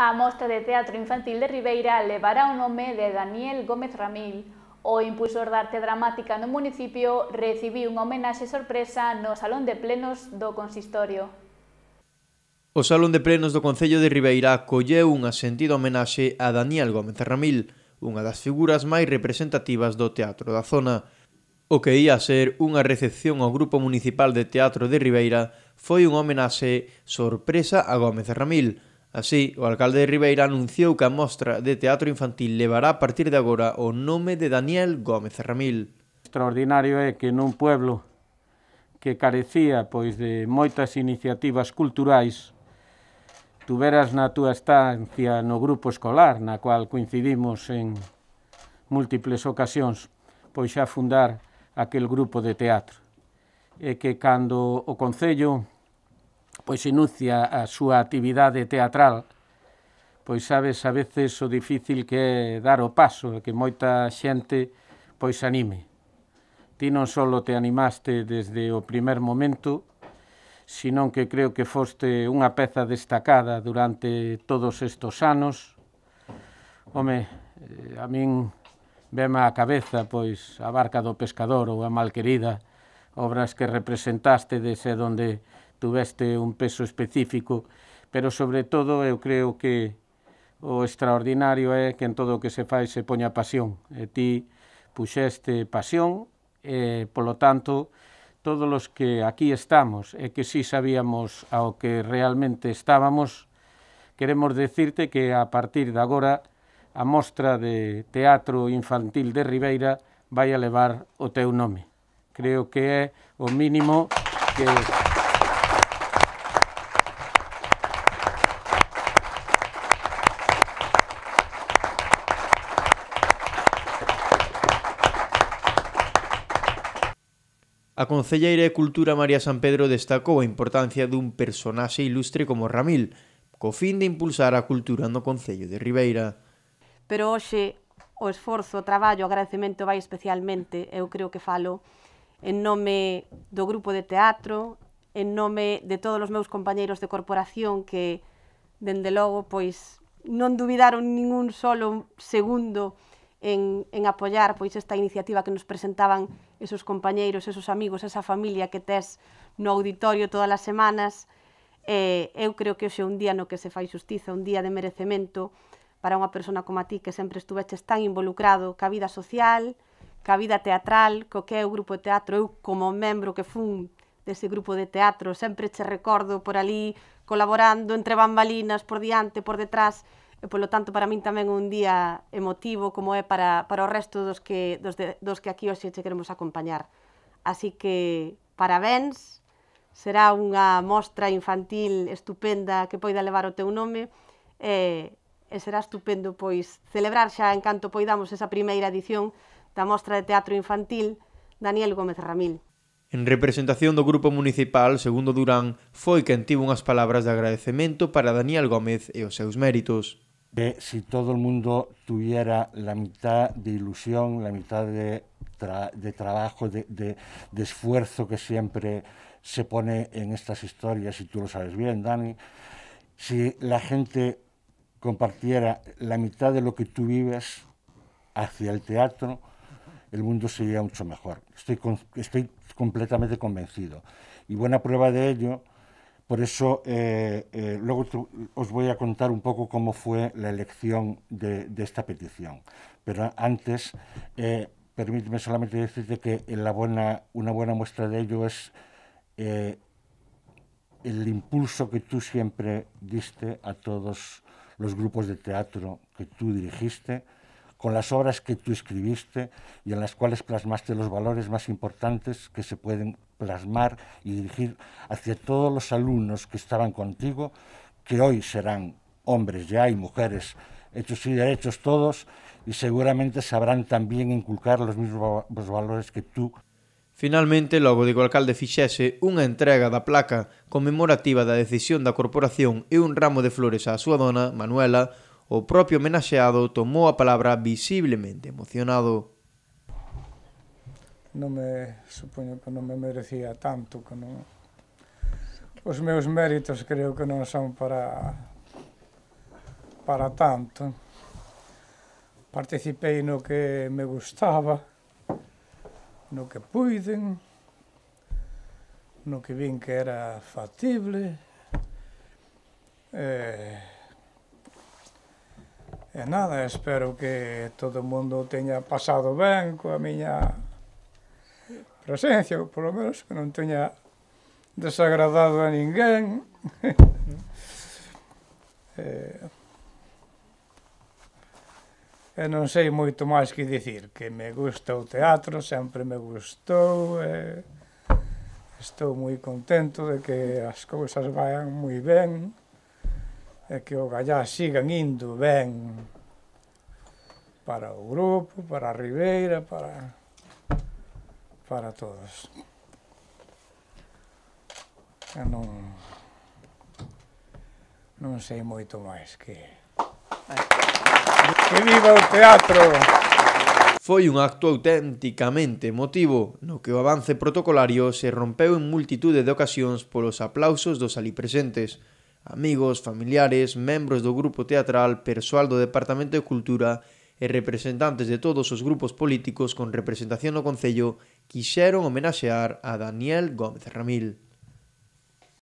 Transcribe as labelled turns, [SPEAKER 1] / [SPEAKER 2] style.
[SPEAKER 1] A mostra de teatro infantil de Ribeira levará o nome de Daniel Gómez Ramil. O impulsor da arte dramática no municipio recibiu unha homenaxe sorpresa no Salón de Plenos do Consistorio.
[SPEAKER 2] O Salón de Plenos do Concello de Ribeira colleu unha sentida homenaxe a Daniel Gómez Ramil, unha das figuras máis representativas do teatro da zona. O que ia ser unha recepción ao Grupo Municipal de Teatro de Ribeira foi unha homenaxe sorpresa a Gómez Ramil, Así, o alcalde de Ribeira anunciou que a mostra de teatro infantil levará a partir de agora o nome de Daniel Gómez Ramil. Extraordinario é que nun pueblo
[SPEAKER 3] que carecía pois de moitas iniciativas culturais tuveras na túa estancia no grupo escolar, na cual coincidimos en múltiples ocasións, pois xa fundar aquel grupo de teatro. E que cando o Concello pois enuncia a súa actividade teatral, pois sabes a veces o difícil que é dar o paso, que moita xente pois anime. Ti non só te animaste desde o primer momento, senón que creo que foste unha peza destacada durante todos estes anos. Home, eh, a min vema a cabeza, pois, a barca do pescador ou a malquerida, obras que representaste desde onde tuveste un peso específico, pero sobre todo eu creo que o extraordinario é que en todo o que se fai se poña pasión. E ti puxeste pasión e, polo tanto, todos os que aquí estamos e que si sí sabíamos ao que realmente estábamos, queremos decirte que a partir de agora a mostra de teatro infantil de Ribeira vai a levar o teu nome. Creo que é o mínimo que
[SPEAKER 2] A concelleira de Cultura María San Pedro destacou a importancia dun personaxe ilustre como Ramil, co fin de impulsar a cultura no Concello de Ribeira.
[SPEAKER 1] Pero hoxe o esforzo, o traballo, o agradecemento vai especialmente, eu creo que falo, en nome do grupo de teatro, en nome de todos os meus compañeiros de corporación que, dende logo, pois non duvidaron ningún solo segundo en, en apoyar pois esta iniciativa que nos presentaban esos compañeiros, esos amigos, esa familia que tes no auditorio todas as semanas. Eh, eu creo que hoxe é un día no que se fai xustiza, un día de merecemento para unha persona como a ti que sempre estuveches tan involucrado ca vida social, ca vida teatral, co que é o grupo de teatro. Eu como membro que fun dese grupo de teatro sempre che recordo por ali colaborando entre bambalinas, por diante, por detrás, e polo tanto para min tamén un día emotivo como é para, para o resto dos que, dos, de, dos que aquí hoxe che queremos acompañar. Así que parabéns, será unha mostra infantil estupenda que poida levar o teu nome e, e será estupendo pois celebrar xa en canto poidamos esa primeira edición da Mostra de Teatro Infantil Daniel Gómez Ramil.
[SPEAKER 2] En representación do Grupo Municipal, segundo Durán, foi quen tivo unhas palabras de agradecemento para Daniel Gómez e os seus méritos. si todo el mundo tuviera la mitad de
[SPEAKER 4] ilusión, la mitad de, trabajo, de, esfuerzo que siempre se pone en estas historias, y tú lo sabes bien, Dani, si la gente compartiera la mitad de lo que tú vives hacia el teatro, el mundo sería mucho mejor. estoy completamente convencido. Y buena prueba de ello por eso eh, eh, luego os voy a contar un poco cómo fue la elección de, esta petición. Pero antes, eh, permíteme solamente decirte que la buena, una buena muestra de ello es el impulso que tú siempre diste a todos los grupos de teatro que tú dirigiste, con las obras que tú escribiste y en las cuales plasmaste los valores más importantes que se pueden plasmar e dirigir hacia todos os alumnos que estaban contigo, que hoy serán hombres ya y mujeres hechos y derechos todos, y seguramente sabrán
[SPEAKER 2] también inculcar los mismos valores que tú. Finalmente, logo de que o alcalde fixese unha entrega da placa conmemorativa da decisión da corporación e un ramo de flores á súa dona, Manuela, o propio homenaxeado tomou a palabra visiblemente emocionado
[SPEAKER 5] non me supoño que non me merecía tanto que non os meus méritos creo que non son para para tanto participei no que me gustaba no que puiden no que vin que era factible eh, e nada, espero que todo o mundo teña pasado ben coa miña presencia, ou polo menos que non teña desagradado a ninguén. eh, e non sei moito máis que dicir, que me gusta o teatro, sempre me gustou, e estou moi contento de que as cousas vayan moi ben, e que o Gallá sigan indo ben para o grupo, para a Ribeira, para para todos. Eu non, non sei moito máis que...
[SPEAKER 2] Que viva o teatro! Foi un acto auténticamente emotivo no que o avance protocolario se rompeu en multitude de ocasións polos aplausos dos ali presentes, amigos, familiares, membros do grupo teatral, persoal do Departamento de Cultura e e representantes de todos os grupos políticos con representación no Concello quixeron homenaxear a Daniel Gómez Ramil.